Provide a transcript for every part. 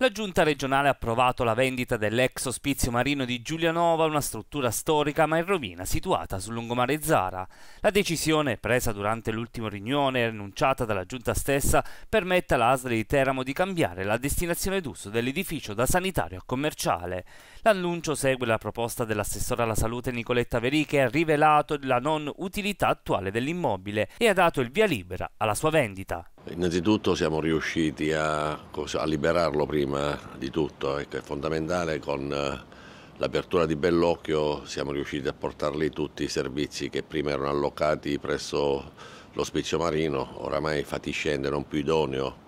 La giunta regionale ha approvato la vendita dell'ex ospizio marino di Giulianova, una struttura storica ma in rovina situata sul lungomare Zara. La decisione, presa durante l'ultima riunione e annunciata dalla giunta stessa, permette all'ASL di Teramo di cambiare la destinazione d'uso dell'edificio da sanitario a commerciale. L'annuncio segue la proposta dell'assessore alla salute Nicoletta Veri che ha rivelato la non utilità attuale dell'immobile e ha dato il via libera alla sua vendita. Innanzitutto siamo riusciti a, a liberarlo prima di tutto, ecco, è fondamentale con eh, l'apertura di Bellocchio siamo riusciti a portarli tutti i servizi che prima erano allocati presso l'ospizio marino, oramai fatiscente, non più idoneo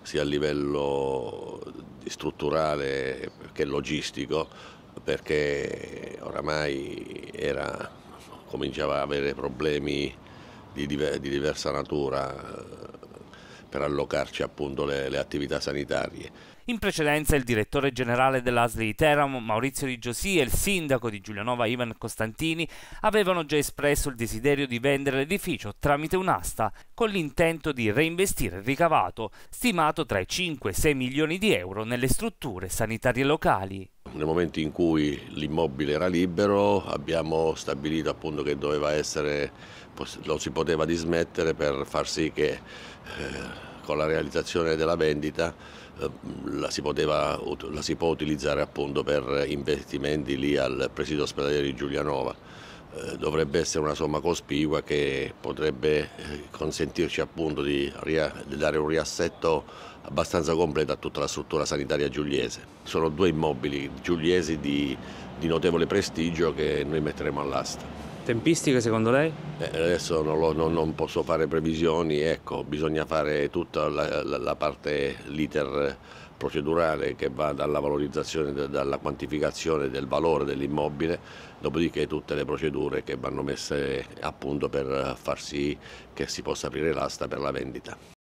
sia a livello strutturale che logistico perché oramai era, cominciava ad avere problemi di, di diversa natura per allocarci appunto le, le attività sanitarie. In precedenza il direttore generale dell'Asli di Teramo, Maurizio Di Giosì, e il sindaco di Giulianova, Ivan Costantini, avevano già espresso il desiderio di vendere l'edificio tramite un'asta, con l'intento di reinvestire il ricavato, stimato tra i 5 e 6 milioni di euro nelle strutture sanitarie locali. Nel momento in cui l'immobile era libero abbiamo stabilito appunto che doveva essere, lo si poteva dismettere per far sì che... Eh, con la realizzazione della vendita ehm, la si, poteva, la si può utilizzare appunto per investimenti lì al presidio ospedaliero di Giulianova. Eh, dovrebbe essere una somma cospicua che potrebbe eh, consentirci appunto di, dare un riassetto abbastanza completo a tutta la struttura sanitaria giuliese. Sono due immobili giuliesi di, di notevole prestigio che noi metteremo all'asta. Tempistiche secondo lei? Eh, adesso non, lo, non, non, posso fare previsioni, ecco, bisogna fare tutta la, la, la parte, l'iter procedurale che va dalla valorizzazione, dalla quantificazione del valore dell'immobile, dopodiché tutte le procedure che vanno messe a punto per far sì che si possa aprire l'asta per la vendita.